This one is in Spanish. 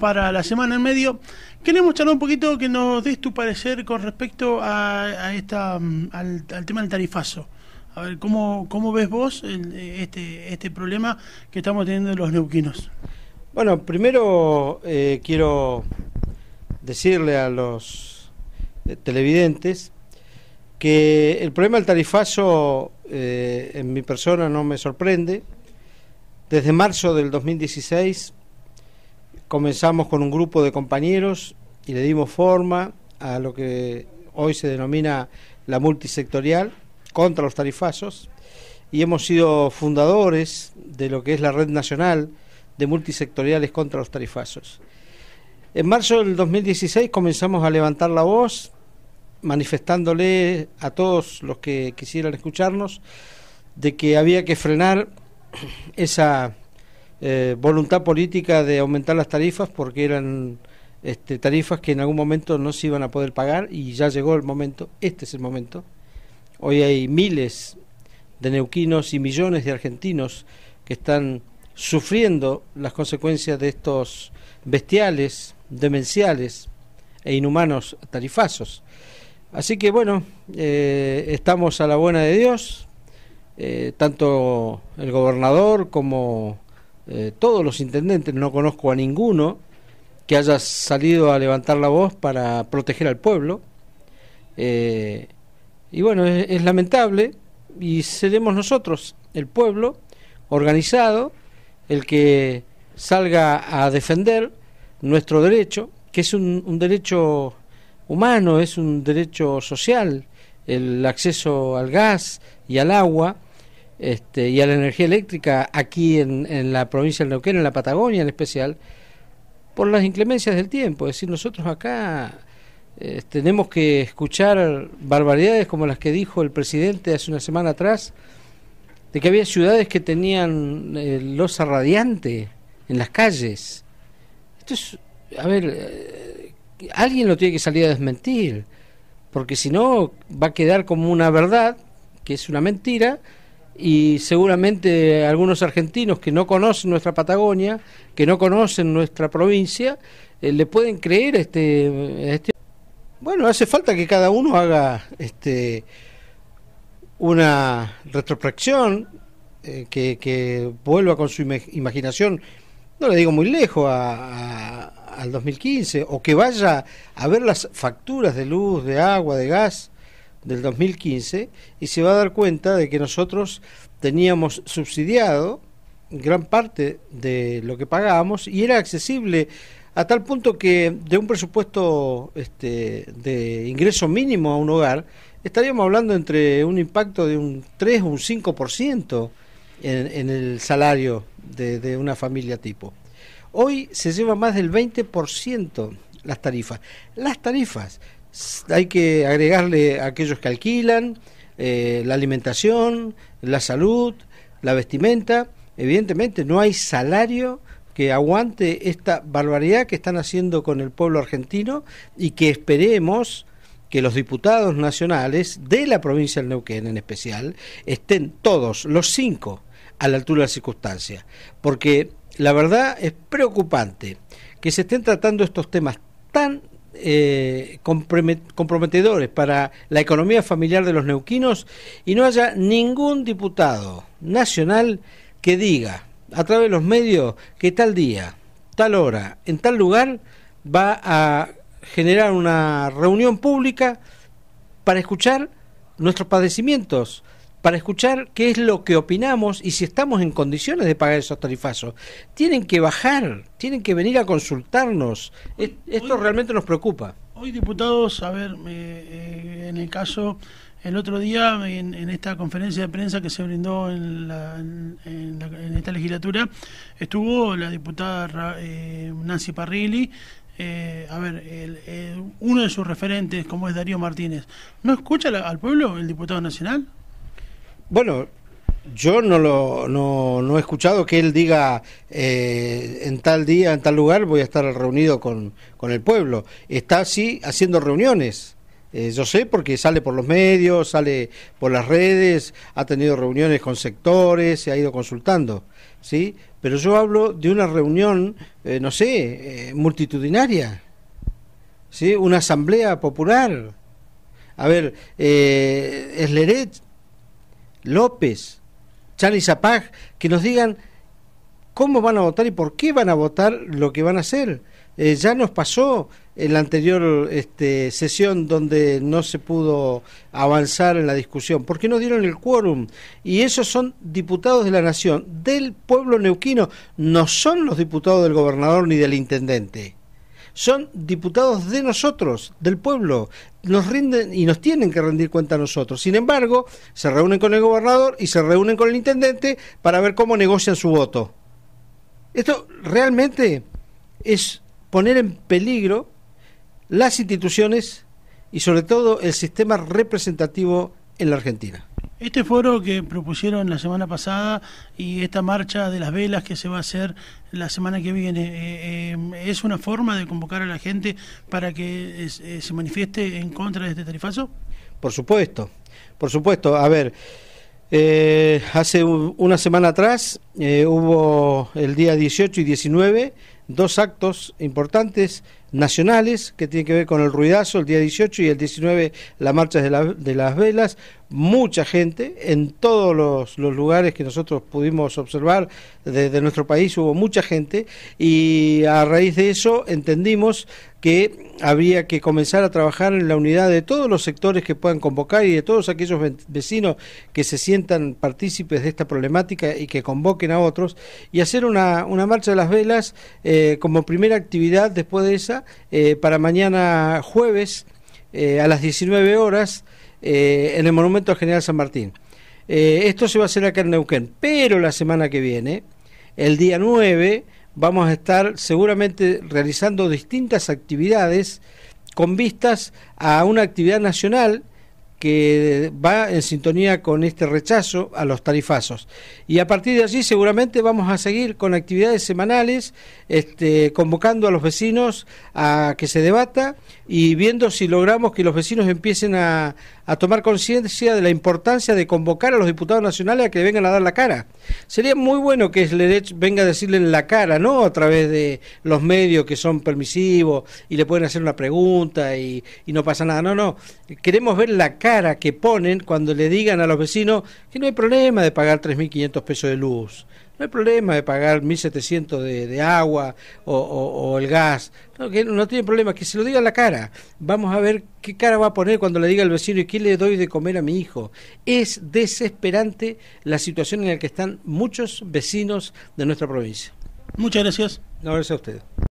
para la semana en medio. Queremos charlar un poquito que nos des tu parecer con respecto a, esta, mm, al, tema del tarifazo. A ver, ¿cómo, cómo ves vos este, este, problema que estamos teniendo los neuquinos? Bueno, primero eh, quiero decirle a los eh, televidentes que el problema del tarifazo eh, en mi persona no me sorprende. Desde marzo del 2016 comenzamos con un grupo de compañeros y le dimos forma a lo que hoy se denomina la multisectorial contra los tarifazos y hemos sido fundadores de lo que es la Red Nacional de Multisectoriales contra los Tarifazos. En marzo del 2016 comenzamos a levantar la voz, manifestándole a todos los que quisieran escucharnos de que había que frenar esa eh, voluntad política de aumentar las tarifas porque eran este, tarifas que en algún momento no se iban a poder pagar y ya llegó el momento, este es el momento. Hoy hay miles de neuquinos y millones de argentinos que están sufriendo las consecuencias de estos bestiales, demenciales e inhumanos tarifazos. Así que bueno, eh, estamos a la buena de Dios, eh, tanto el gobernador como eh, todos los intendentes, no conozco a ninguno que haya salido a levantar la voz para proteger al pueblo. Eh, y bueno, es, lamentable y seremos nosotros, el pueblo organizado, el que salga a defender nuestro derecho, que es un, derecho humano, es un derecho social, el acceso al gas y al agua, este, y a la energía eléctrica aquí en, la provincia del Neuquén, en la Patagonia en especial, por las inclemencias del tiempo. Es decir, nosotros acá eh, tenemos que escuchar barbaridades como las que dijo el presidente hace una semana atrás, de que había ciudades que tenían eh, losa radiante en las calles. Esto es, a ver, eh, alguien lo tiene que salir a desmentir, porque si no va a quedar como una verdad, que es una mentira, y seguramente algunos argentinos que no conocen nuestra Patagonia, que no conocen nuestra provincia, eh, le pueden creer este, este, Bueno, hace falta que cada uno haga este, una retrospección, eh, que, vuelva con su imaginación, no le digo muy lejos, al 2015, o que vaya a ver las facturas de luz, de agua, de gas del 2015 y se va a dar cuenta de que nosotros teníamos subsidiado gran parte de lo que pagábamos y era accesible a tal punto que de un presupuesto este, de ingreso mínimo a un hogar estaríamos hablando entre un impacto de un 3 o un 5% en, en el salario de, de una familia tipo. Hoy se lleva más del 20% las tarifas. Las tarifas hay que agregarle a aquellos que alquilan, eh, la alimentación, la salud, la vestimenta. Evidentemente no hay salario que aguante esta barbaridad que están haciendo con el pueblo argentino y que esperemos que los diputados nacionales de la provincia del Neuquén en especial estén todos, los cinco, a la altura de la circunstancia, Porque la verdad es preocupante que se estén tratando estos temas tan eh, comprometedores para la economía familiar de los neuquinos y no haya ningún diputado nacional que diga a través de los medios que tal día, tal hora, en tal lugar va a generar una reunión pública para escuchar nuestros padecimientos para escuchar qué es lo que opinamos y si estamos en condiciones de pagar esos tarifazos. Tienen que bajar, tienen que venir a consultarnos. Esto realmente nos preocupa. Hoy, diputados, a ver, eh, en el caso, el otro día, en, esta conferencia de prensa que se brindó en, en, esta legislatura, estuvo la diputada eh, Nancy Parrilli, eh, a ver, uno de sus referentes, como es Darío Martínez, ¿no escucha al pueblo el diputado nacional? Bueno, yo no lo no, no he escuchado que él diga eh, en tal día, en tal lugar voy a estar reunido con, con el pueblo. Está sí, haciendo reuniones. Eh, yo sé porque sale por los medios, sale por las redes, ha tenido reuniones con sectores, se ha ido consultando, ¿sí? Pero yo hablo de una reunión, eh, no sé, multitudinaria, ¿sí? Una asamblea popular. A ver, es Leret... López, Charlie Zapag, que nos digan cómo van a votar y por qué van a votar lo que van a hacer. Eh, ya nos pasó en la anterior este, sesión donde no se pudo avanzar en la discusión, porque no dieron el quórum. Y esos son diputados de la nación, del pueblo neuquino, no son los diputados del gobernador ni del intendente son diputados de nosotros, del pueblo. Nos rinden y nos tienen que rendir cuenta a nosotros. Sin embargo, se reúnen con el gobernador y se reúnen con el intendente para ver cómo negocian su voto. Esto realmente es poner en peligro las instituciones y sobre todo el sistema representativo en la Argentina. Este foro que propusieron la semana pasada y esta marcha de las velas que se va a hacer la semana que viene, eh, eh, ¿es una forma de convocar a la gente para que eh, se manifieste en contra de este tarifazo? Por supuesto, por supuesto. A ver, hace una semana atrás hubo el día 18 y 19 dos actos importantes nacionales que tiene que ver con el ruidazo el día 18 y el 19 la marcha de, de las velas, mucha gente en todos los, lugares que nosotros pudimos observar desde nuestro país hubo mucha gente y a raíz de eso entendimos que había que comenzar a trabajar en la unidad de todos los sectores que puedan convocar y de todos aquellos vecinos que se sientan partícipes de esta problemática y que convoquen a otros y hacer una, marcha de las velas eh, como primera actividad después de esa eh, para mañana jueves eh, a las 19 horas en el Monumento General San Martín. esto se va a hacer acá en Neuquén, pero la semana que viene, el día 9, vamos a estar seguramente realizando distintas actividades con vistas a una actividad nacional que va en sintonía con este rechazo a los tarifazos. Y a partir de allí seguramente vamos a seguir con actividades semanales, este, convocando a los vecinos a que se debata y viendo si logramos que los vecinos empiecen a, a tomar conciencia de la importancia de convocar a los diputados nacionales a que vengan a dar la cara. Sería muy bueno que Slerech venga a decirle la cara, ¿no? A través de los medios que son permisivos y le pueden hacer una pregunta y, y no pasa nada. No, no. Queremos ver la cara que ponen cuando le digan a los vecinos que no hay problema de pagar 3.500 pesos de luz no hay problema de pagar 1.700 de, de agua o, el gas, no, tiene problema, que se lo diga la cara. Vamos a ver qué cara va a poner cuando le diga al vecino y qué le doy de comer a mi hijo. Es desesperante la situación en la que están muchos vecinos de nuestra provincia. Muchas gracias. gracias a usted.